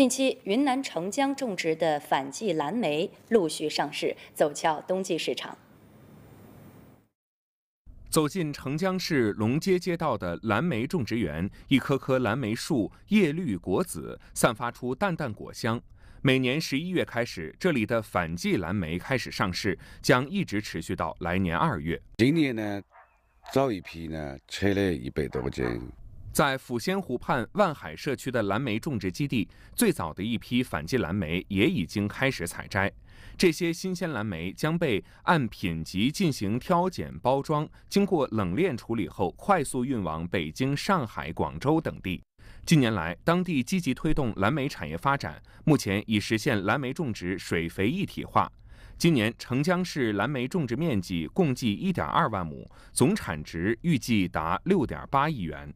近期，云南澄江种植的反季蓝莓陆续上市，走俏冬季市场。走进澄江市龙街街道的蓝莓种植园，一棵棵蓝莓树叶绿果紫，散发出淡淡果香。每年十一月开始，这里的反季蓝莓开始上市，将一直持续到来年二月。今年呢，早一批呢，采了一百多斤。在抚仙湖畔万海社区的蓝莓种植基地，最早的一批反季蓝莓也已经开始采摘。这些新鲜蓝莓将被按品级进行挑拣、包装，经过冷链处理后，快速运往北京、上海、广州等地。近年来，当地积极推动蓝莓产业发展，目前已实现蓝莓种植水肥一体化。今年，澄江市蓝莓种植面积共计1.2万亩，总产值预计达6.8亿元。